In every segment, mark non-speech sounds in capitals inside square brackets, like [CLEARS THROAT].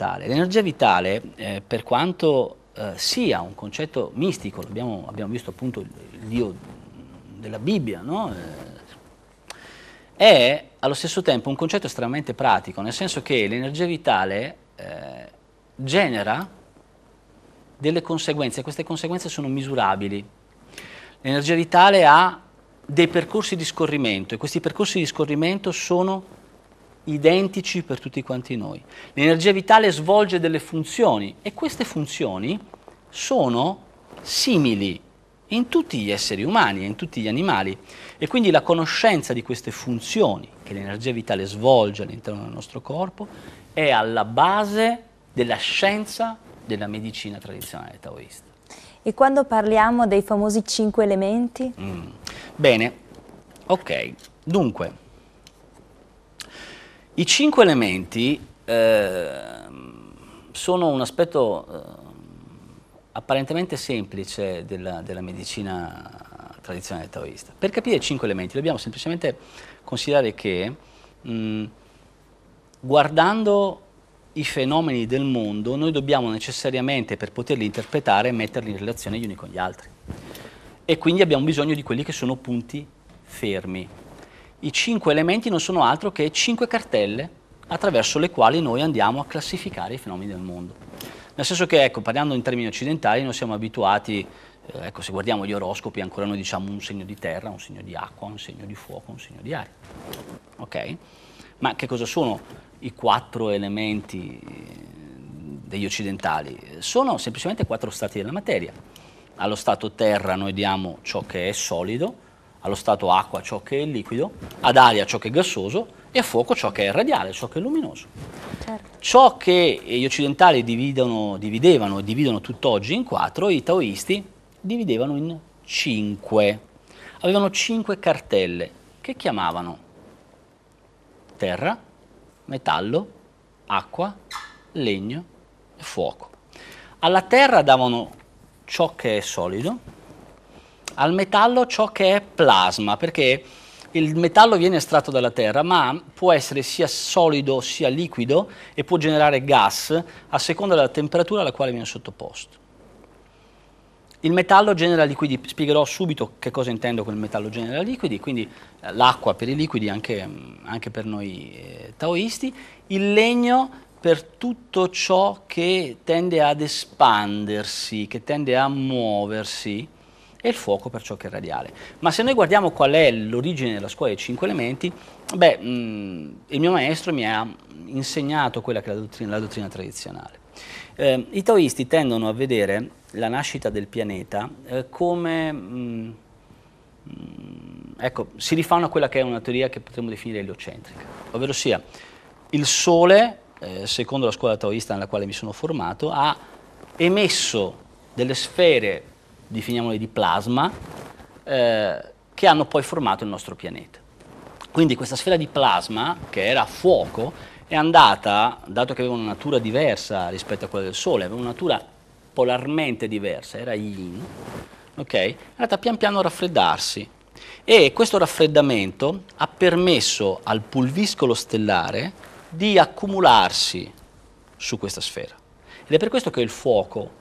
vitale. L'energia vitale, eh, per quanto eh, sia un concetto mistico, abbiamo, abbiamo visto appunto il Dio della Bibbia, no? eh, è allo stesso tempo un concetto estremamente pratico, nel senso che l'energia vitale eh, genera delle conseguenze, queste conseguenze sono misurabili. L'energia vitale ha dei percorsi di scorrimento e questi percorsi di scorrimento sono identici per tutti quanti noi. L'energia vitale svolge delle funzioni e queste funzioni sono simili in tutti gli esseri umani e in tutti gli animali e quindi la conoscenza di queste funzioni che l'energia vitale svolge all'interno del nostro corpo è alla base della scienza della medicina tradizionale taoista. E quando parliamo dei famosi cinque elementi? Mm. Bene, ok, dunque i cinque elementi eh, sono un aspetto eh, apparentemente semplice della, della, medicina tradizionale taoista. Per capire i cinque elementi dobbiamo semplicemente considerare che mh, guardando i fenomeni del mondo noi dobbiamo necessariamente per poterli interpretare metterli in relazione gli uni con gli altri e quindi abbiamo bisogno di quelli che sono punti fermi i cinque elementi non sono altro che cinque cartelle attraverso le quali noi andiamo a classificare i fenomeni del mondo. Nel senso che, ecco, parlando in termini occidentali, noi siamo abituati, eh, ecco, se guardiamo gli oroscopi, ancora noi diciamo un segno di terra, un segno di acqua, un segno di fuoco, un segno di aria. Ok? Ma che cosa sono i quattro elementi eh, degli occidentali? Sono semplicemente quattro stati della materia. Allo stato terra noi diamo ciò che è solido, allo stato acqua ciò che è liquido, ad aria ciò che è gassoso e a fuoco ciò che è radiale, ciò che è luminoso. Certo. Ciò che gli occidentali dividono, dividevano e dividono tutt'oggi in quattro, i taoisti dividevano in cinque. Avevano cinque cartelle che chiamavano terra, metallo, acqua, legno e fuoco. Alla terra davano ciò che è solido, al metallo ciò che è plasma, perché il metallo viene estratto dalla terra, ma può essere sia solido sia liquido e può generare gas a seconda della temperatura alla quale viene sottoposto. Il metallo genera liquidi, spiegherò subito che cosa intendo con il metallo genera liquidi, quindi eh, l'acqua per i liquidi anche, mm, anche per noi eh, taoisti, il legno per tutto ciò che tende ad espandersi, che tende a muoversi, e il fuoco per ciò che è radiale. Ma se noi guardiamo qual è l'origine della scuola dei cinque elementi, beh, mh, mm, il mio maestro mi ha insegnato quella che è la dottrina, la dottrina tradizionale. Eh, I taoisti tendono a vedere la nascita del pianeta eh, come... Mh, mm, mm, ecco, si rifanno a quella che è una teoria che potremmo definire eliocentrica, ovvero sia il Sole, eh, secondo la scuola taoista nella quale mi sono formato, ha emesso delle sfere definiamole di plasma, eh, che hanno poi formato il nostro pianeta. Quindi questa sfera di plasma, che era fuoco, è andata, dato che aveva una natura diversa rispetto a quella del Sole, aveva una natura polarmente diversa, era yin, okay? è andata pian piano a raffreddarsi e questo raffreddamento ha permesso al pulviscolo stellare di accumularsi su questa sfera. Ed è per questo che il fuoco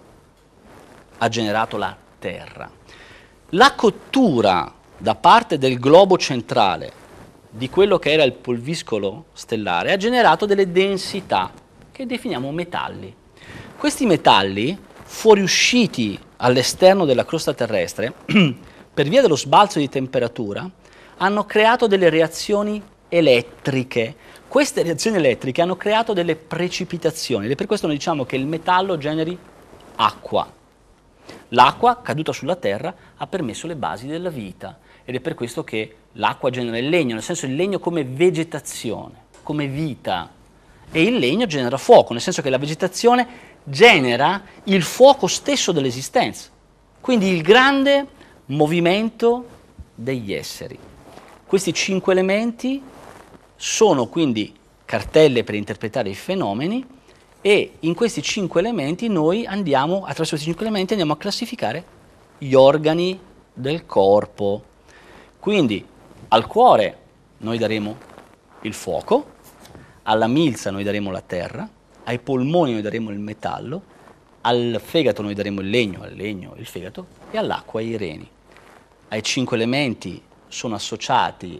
ha generato la terra. La cottura da parte del globo centrale di quello che era il polviscolo stellare ha generato delle densità che definiamo metalli. Questi metalli, fuoriusciti all'esterno della crosta terrestre, [CLEARS THROAT] per via dello sbalzo di temperatura, hanno creato delle reazioni elettriche. Queste reazioni elettriche hanno creato delle precipitazioni, e per questo noi diciamo che il metallo generi acqua. L'acqua, caduta sulla terra, ha permesso le basi della vita ed è per questo che l'acqua genera il legno, nel senso il legno come vegetazione, come vita. E il legno genera fuoco, nel senso che la vegetazione genera il fuoco stesso dell'esistenza. Quindi il grande movimento degli esseri. Questi cinque elementi sono quindi cartelle per interpretare i fenomeni e in questi cinque elementi noi andiamo, attraverso questi cinque elementi andiamo a classificare gli organi del corpo. Quindi al cuore noi daremo il fuoco, alla milza noi daremo la terra, ai polmoni noi daremo il metallo, al fegato noi daremo il legno, al legno il fegato e all'acqua i reni. Ai cinque elementi sono, associati,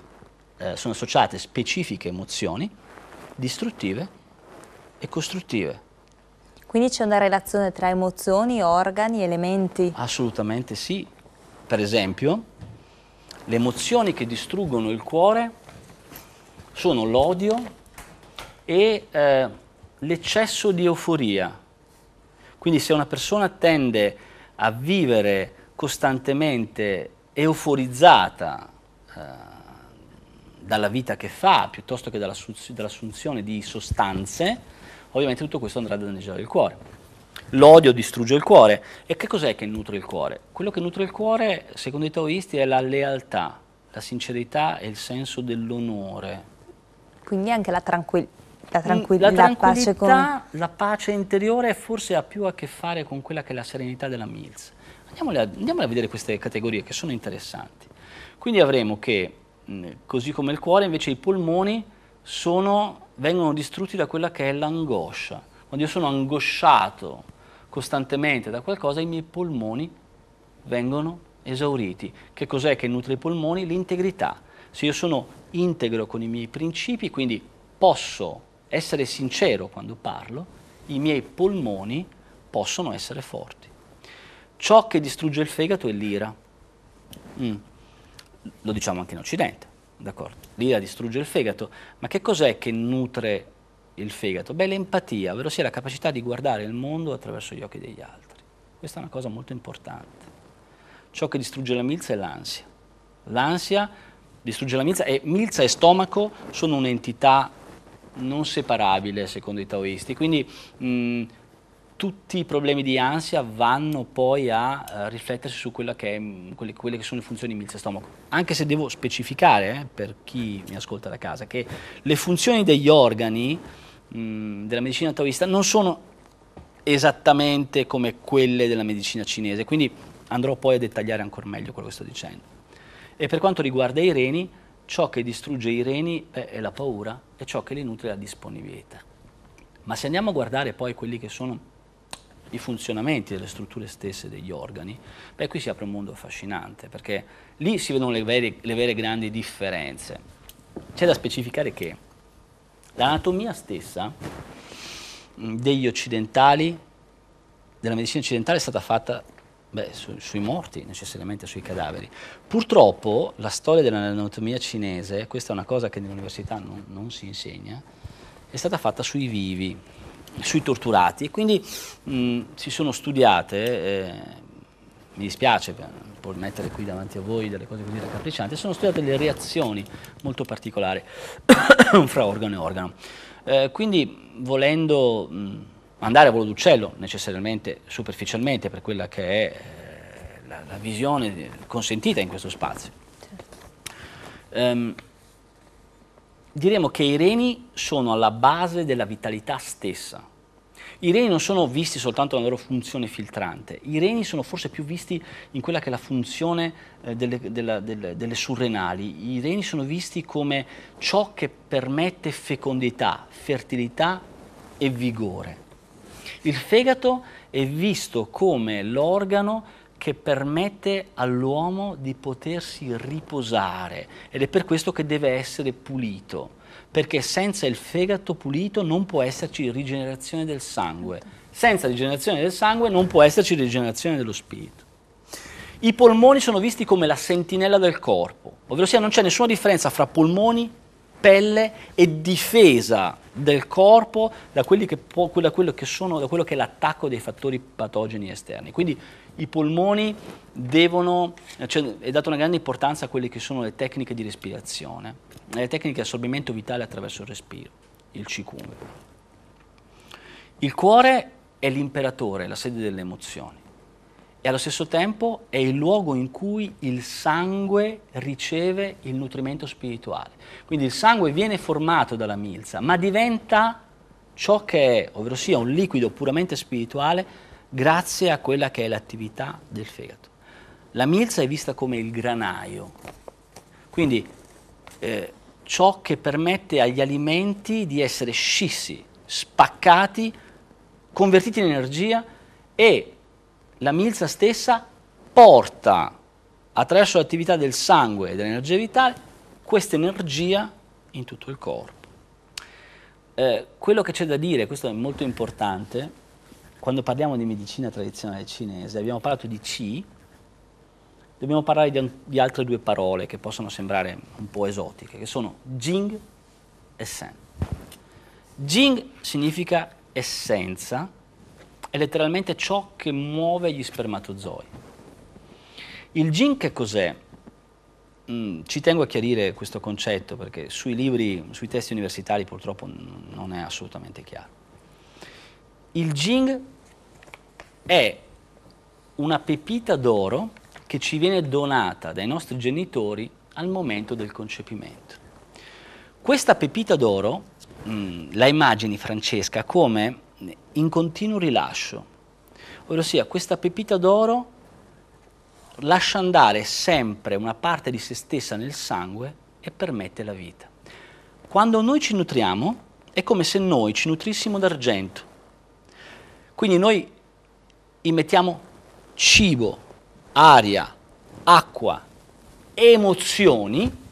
eh, sono associate specifiche emozioni distruttive e costruttive. Quindi c'è una relazione tra emozioni, organi, elementi? Assolutamente sì. Per esempio, le emozioni che distruggono il cuore sono l'odio e eh, l'eccesso di euforia. Quindi se una persona tende a vivere costantemente euforizzata, eh, dalla vita che fa piuttosto che dall'assunzione di sostanze, ovviamente tutto questo andrà a danneggiare il cuore. L'odio distrugge il cuore. E che cos'è che nutre il cuore? Quello che nutre il cuore, secondo i taoisti, è la lealtà, la sincerità e il senso dell'onore. Quindi anche la, tranquill- la, mm, tranquill- la tranquillità. La, pace con... la pace interiore forse ha più a che fare con quella che è la serenità della Mills. Andiamole a, a vedere queste categorie che sono interessanti. Quindi avremo che Mm, così come il cuore, invece i polmoni sono, vengono distrutti da quella che è l'angoscia. Quando io sono angosciato costantemente da qualcosa, i miei polmoni vengono esauriti. Che cos'è che nutre i polmoni? L'integrità. Se io sono integro con i miei principi, quindi posso essere sincero quando parlo, i miei polmoni possono essere forti. Ciò che distrugge il fegato è l'ira. Mm lo diciamo anche in Occidente, d'accordo? L'ira distrugge il fegato, ma che cos'è che nutre il fegato? Beh, l'empatia, ovvero sia la capacità di guardare il mondo attraverso gli occhi degli altri. Questa è una cosa molto importante. Ciò che distrugge la milza è l'ansia. L'ansia distrugge la milza e milza e stomaco sono un'entità non separabile secondo i taoisti, quindi mh, tutti i problemi di ansia vanno poi a uh, riflettersi su che è, mm, quelle, quelle, che sono le funzioni milze stomaco. Anche se devo specificare, eh, per chi mi ascolta da casa, che le funzioni degli organi mh, mm, della medicina taoista non sono esattamente come quelle della medicina cinese, quindi andrò poi a dettagliare ancora meglio quello che sto dicendo. E per quanto riguarda i reni, ciò che distrugge i reni beh, è la paura e ciò che li nutre è la disponibilità. Ma se andiamo a guardare poi quelli che sono i funzionamenti delle strutture stesse degli organi, beh qui si apre un mondo affascinante perché lì si vedono le vere, le vere grandi differenze. C'è da specificare che l'anatomia stessa mm, degli occidentali, della medicina occidentale è stata fatta beh, su, sui morti, necessariamente sui cadaveri. Purtroppo la storia dell'anatomia cinese, questa è una cosa che nell'università non, non si insegna, è stata fatta sui vivi sui torturati e quindi mh, si sono studiate, eh, mi dispiace per mettere qui davanti a voi delle cose così raccapriccianti, sono studiate le reazioni molto particolari [COUGHS] fra organo e organo. Eh, quindi volendo mh, andare a volo d'uccello necessariamente superficialmente per quella che è eh, la, la, visione consentita in questo spazio. Certo. Um, diremo che i reni sono alla base della vitalità stessa. I reni non sono visti soltanto nella loro funzione filtrante, i reni sono forse più visti in quella che è la funzione eh, delle, della, delle, delle, surrenali, i reni sono visti come ciò che permette fecondità, fertilità e vigore. Il fegato è visto come l'organo che permette all'uomo di potersi riposare ed è per questo che deve essere pulito, perché senza il fegato pulito non può esserci rigenerazione del sangue, senza rigenerazione del sangue non può esserci rigenerazione dello spirito. I polmoni sono visti come la sentinella del corpo, ovvero sia non c'è nessuna differenza fra polmoni, pelle e difesa del corpo da, che può, da, quello, che sono, da quello che è l'attacco dei fattori patogeni esterni. Quindi i polmoni devono, cioè è data una grande importanza a quelle che sono le tecniche di respirazione, le tecniche di assorbimento vitale attraverso il respiro, il Qigong. Il cuore è l'imperatore, la sede delle emozioni e allo stesso tempo è il luogo in cui il sangue riceve il nutrimento spirituale. Quindi il sangue viene formato dalla milza, ma diventa ciò che è, ovvero sia un liquido puramente spirituale, grazie a quella che è l'attività del fegato. La milza è vista come il granaio, quindi eh, ciò che permette agli alimenti di essere scissi, spaccati, convertiti in energia e la milza stessa porta attraverso l'attività del sangue e dell'energia vitale questa energia in tutto il corpo. Eh, quello che c'è da dire, questo è molto importante, quando parliamo di medicina tradizionale cinese, abbiamo parlato di qi, dobbiamo parlare di, di, altre due parole che possono sembrare un po' esotiche, che sono jing e sen. Jing significa essenza, è letteralmente ciò che muove gli spermatozoi. Il gin che cos'è? Mm, ci tengo a chiarire questo concetto perché sui libri, sui testi universitari purtroppo n- non è assolutamente chiaro. Il gin è una pepita d'oro che ci viene donata dai nostri genitori al momento del concepimento. Questa pepita d'oro mh, mm, la immagini Francesca come in continuo rilascio. Ovvero sia, questa pepita d'oro lascia andare sempre una parte di se stessa nel sangue e permette la vita. Quando noi ci nutriamo è come se noi ci nutrissimo d'argento. Quindi noi immettiamo cibo, aria, acqua, emozioni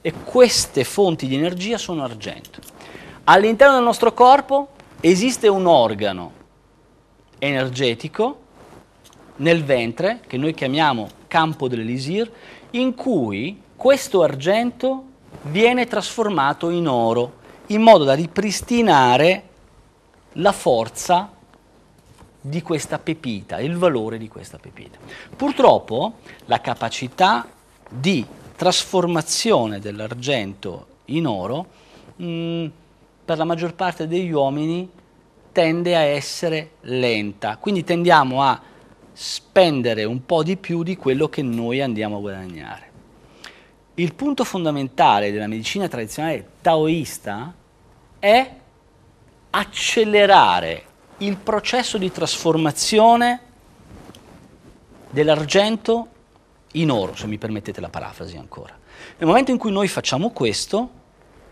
e queste fonti di energia sono argento. All'interno del nostro corpo Esiste un organo energetico nel ventre, che noi chiamiamo campo dell'elisir, in cui questo argento viene trasformato in oro, in modo da ripristinare la forza di questa pepita, il valore di questa pepita. Purtroppo la capacità di trasformazione dell'argento in oro mh, mm, per la maggior parte degli uomini tende a essere lenta, quindi tendiamo a spendere un po' di più di quello che noi andiamo a guadagnare. Il punto fondamentale della medicina tradizionale taoista è accelerare il processo di trasformazione dell'argento in oro, se mi permettete la parafrasi ancora. Nel momento in cui noi facciamo questo,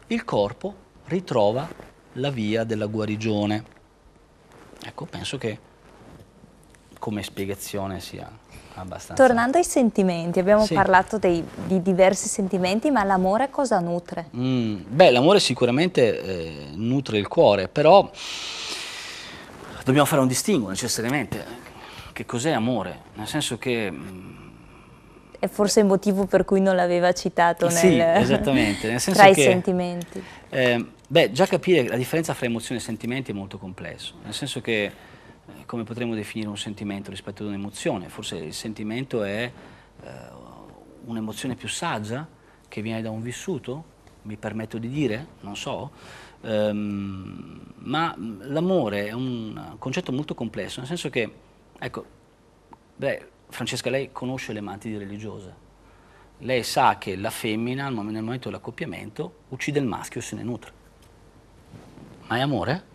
il corpo ritrova la via della guarigione. Ecco, penso che come spiegazione sia abbastanza... Tornando ai sentimenti, abbiamo sì. parlato dei, di diversi sentimenti, ma l'amore cosa nutre? Mm, beh, l'amore sicuramente eh, nutre il cuore, però dobbiamo fare un distinguo necessariamente. Che cos'è amore? Nel senso che mm, è forse il motivo per cui non l'aveva citato eh nel, sì, esattamente, nel [LAUGHS] senso tra che, i sentimenti. Eh, beh, già capire la differenza fra emozioni e sentimenti è molto complesso, nel senso che eh, come potremmo definire un sentimento rispetto ad un'emozione? Forse il sentimento è eh, un'emozione più saggia che viene da un vissuto, mi permetto di dire, non so, ehm, ma mm, l'amore è un concetto molto complesso, nel senso che, ecco, beh, Francesca, lei conosce le mantidi religiose. Lei sa che la femmina, nel momento dell'accoppiamento, uccide il maschio e se ne nutre. Ma è amore?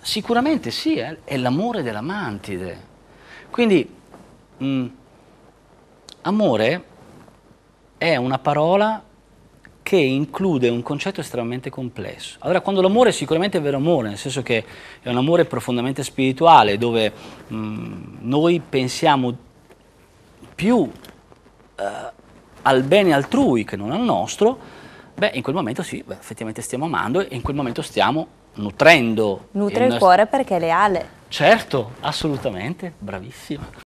Sicuramente sì, eh? è l'amore della mantide. Quindi, mh, mm, amore è una parola che include un concetto estremamente complesso. Allora, quando l'amore è sicuramente vero amore, nel senso che è un amore profondamente spirituale, dove mh, mm, noi pensiamo più eh, al bene altrui che non al nostro, beh, in quel momento sì, beh, effettivamente stiamo amando e in quel momento stiamo nutrendo. Nutre il, il cuore perché è leale. Certo, assolutamente, bravissima.